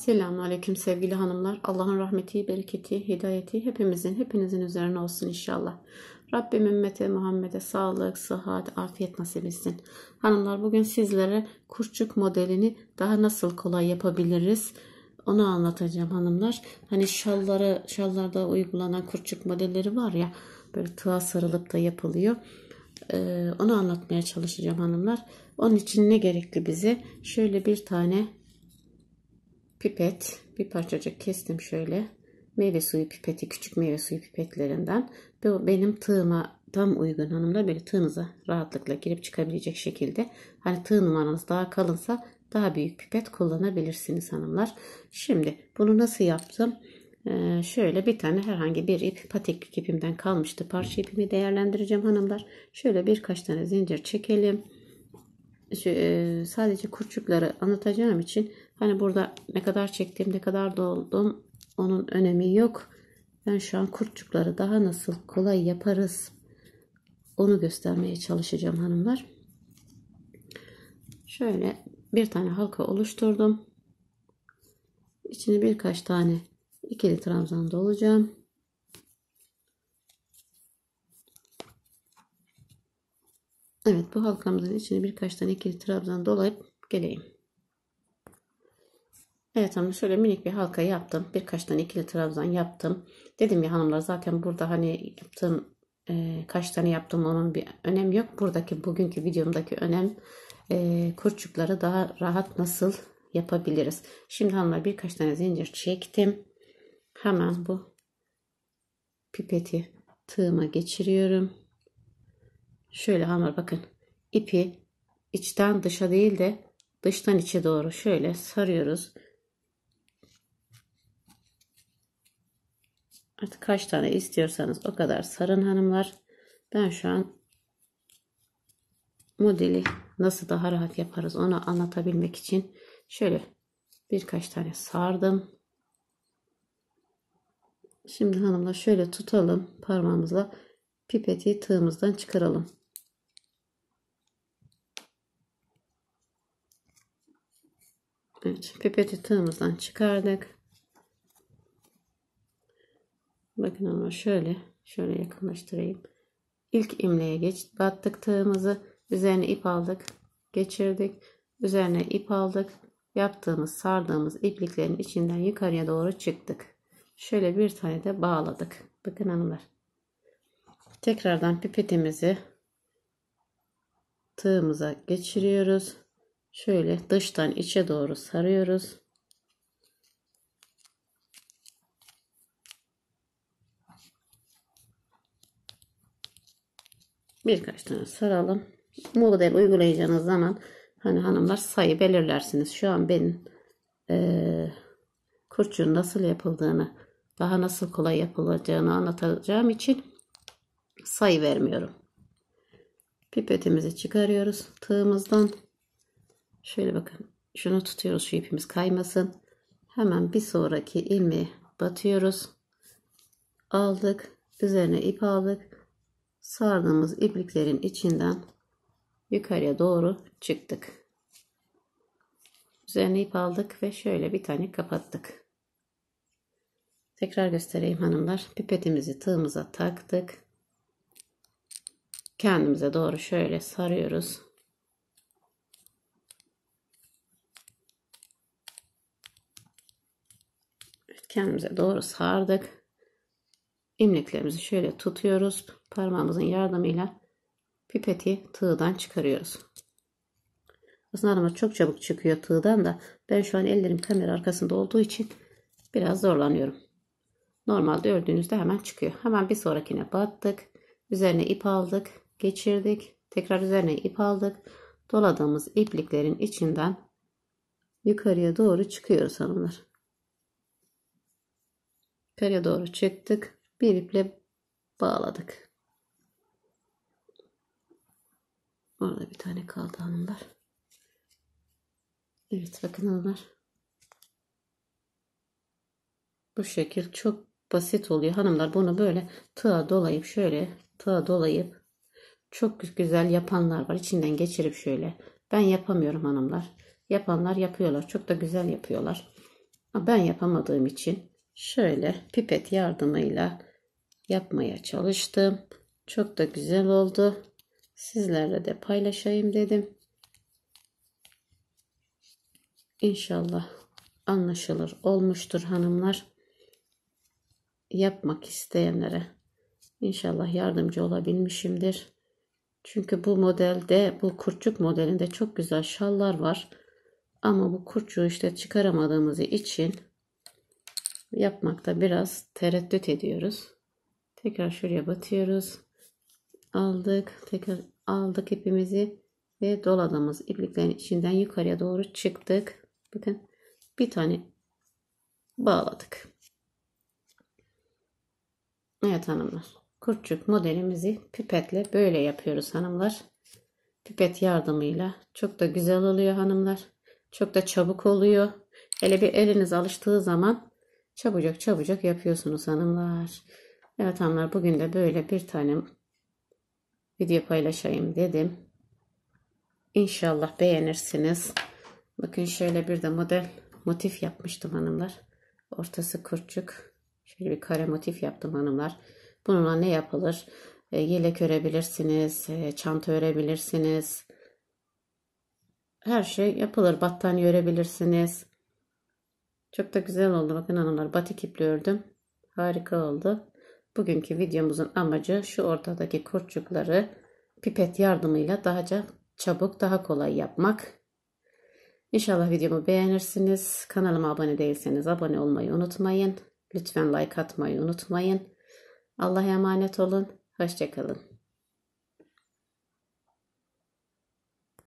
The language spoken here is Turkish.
Selamünaleyküm sevgili hanımlar. Allah'ın rahmeti, bereketi, hidayeti hepimizin, hepinizin üzerine olsun inşallah. Rabbim ümmete Muhammed'e sağlık, sıhhat, afiyet nasip etsin. Hanımlar bugün sizlere kurçuk modelini daha nasıl kolay yapabiliriz? Onu anlatacağım hanımlar. Hani şallara, şallarda uygulanan kurçuk modelleri var ya böyle tığa sarılıp da yapılıyor. Ee, onu anlatmaya çalışacağım hanımlar. Onun için ne gerekli bize? Şöyle bir tane pipet bir parçacık kestim şöyle meyve suyu pipeti küçük meyve suyu pipetlerinden bu benim tığıma tam uygun hanımlar böyle tığınıza rahatlıkla girip çıkabilecek şekilde hani tığ numaranız daha kalınsa daha büyük pipet kullanabilirsiniz hanımlar şimdi bunu nasıl yaptım ee, şöyle bir tane herhangi bir ip patik ipimden kalmıştı parça ipimi değerlendireceğim hanımlar şöyle birkaç tane zincir çekelim e, sadece kurçukları anlatacağım için Hani burada ne kadar çektiğim, ne kadar doldum onun önemi yok. Ben şu an kurtçukları daha nasıl kolay yaparız onu göstermeye çalışacağım hanımlar. Şöyle bir tane halka oluşturdum. İçine birkaç tane ikili tramzan dolacağım. Evet bu halkamızın içine birkaç tane ikili tramzan dolayıp geleyim. Evet hanım şöyle minik bir halka yaptım. Birkaç tane ikili trabzan yaptım. Dedim ya hanımlar zaten burada hani yaptığım e, kaç tane yaptım onun bir önemi yok. Buradaki bugünkü videomdaki önem e, kurçukları daha rahat nasıl yapabiliriz. Şimdi hanımlar birkaç tane zincir çektim. Hemen bu pipeti tığıma geçiriyorum. Şöyle hanımlar bakın ipi içten dışa değil de dıştan içe doğru şöyle sarıyoruz. Artık kaç tane istiyorsanız o kadar sarın hanımlar. Ben şu an modeli nasıl daha rahat yaparız onu anlatabilmek için şöyle birkaç tane sardım. Şimdi hanımlar şöyle tutalım parmağımızla pipeti tığımızdan çıkaralım. Evet, pipeti tığımızdan çıkardık. Bakın ama şöyle şöyle yakınlaştırayım. İlk imleye geç battık tığımızı üzerine ip aldık geçirdik üzerine ip aldık yaptığımız sardığımız ipliklerin içinden yukarıya doğru çıktık. Şöyle bir tane de bağladık. Bakın hanımlar. Tekrardan pipetimizi tığımıza geçiriyoruz. Şöyle dıştan içe doğru sarıyoruz. birkaç tane saralım. Model uygulayacağınız zaman hani hanımlar sayı belirlersiniz. Şu an benim e, kurçun nasıl yapıldığını daha nasıl kolay yapılacağını anlatacağım için sayı vermiyorum. Pipetimizi çıkarıyoruz tığımızdan. Şöyle bakın. Şunu tutuyoruz şu ipimiz kaymasın. Hemen bir sonraki ilmeği batıyoruz. Aldık. Üzerine ip aldık sardığımız ipliklerin içinden yukarıya doğru çıktık. Üzerine ip aldık ve şöyle bir tane kapattık. Tekrar göstereyim hanımlar. Pipetimizi tığımıza taktık. Kendimize doğru şöyle sarıyoruz. Kendimize doğru sardık. İmleklerimizi şöyle tutuyoruz. Parmağımızın yardımıyla pipeti tığdan çıkarıyoruz. Aslında arama çok çabuk çıkıyor tığdan da ben şu an ellerim kamera arkasında olduğu için biraz zorlanıyorum. Normalde ördüğünüzde hemen çıkıyor. Hemen bir sonrakine battık. Üzerine ip aldık. Geçirdik. Tekrar üzerine ip aldık. Doladığımız ipliklerin içinden yukarıya doğru çıkıyoruz hanımlar. Yukarıya doğru çıktık bir iple bağladık. Orada bir tane kaldı hanımlar. Evet bakın hanımlar. Bu şekil çok basit oluyor. Hanımlar bunu böyle tığa dolayıp şöyle tığa dolayıp çok güzel yapanlar var. İçinden geçirip şöyle. Ben yapamıyorum hanımlar. Yapanlar yapıyorlar. Çok da güzel yapıyorlar. Ben yapamadığım için şöyle pipet yardımıyla yapmaya çalıştım. Çok da güzel oldu. Sizlerle de paylaşayım dedim. İnşallah anlaşılır olmuştur hanımlar. Yapmak isteyenlere inşallah yardımcı olabilmişimdir. Çünkü bu modelde, bu kurçuk modelinde çok güzel şallar var. Ama bu kurçuğu işte çıkaramadığımız için yapmakta biraz tereddüt ediyoruz. Tekrar şuraya batıyoruz. Aldık. Tekrar aldık ipimizi ve doladığımız ipliklerin içinden yukarıya doğru çıktık. Bakın bir tane bağladık. Evet hanımlar. Kurtçuk modelimizi pipetle böyle yapıyoruz hanımlar. Pipet yardımıyla çok da güzel oluyor hanımlar. Çok da çabuk oluyor. Hele bir eliniz alıştığı zaman çabucak çabucak yapıyorsunuz hanımlar. Evet hanımlar bugün de böyle bir tane video paylaşayım dedim. İnşallah beğenirsiniz. Bakın şöyle bir de model motif yapmıştım hanımlar. Ortası kurtçuk. Şöyle bir kare motif yaptım hanımlar. Bununla ne yapılır? E, yelek örebilirsiniz. E, çanta örebilirsiniz. Her şey yapılır. Battaniye örebilirsiniz. Çok da güzel oldu. Bakın hanımlar batik iple ördüm. Harika oldu. Bugünkü videomuzun amacı şu ortadaki kurtçukları pipet yardımıyla daha çabuk daha kolay yapmak. İnşallah videomu beğenirsiniz. Kanalıma abone değilseniz abone olmayı unutmayın. Lütfen like atmayı unutmayın. Allah'a emanet olun. Hoşçakalın.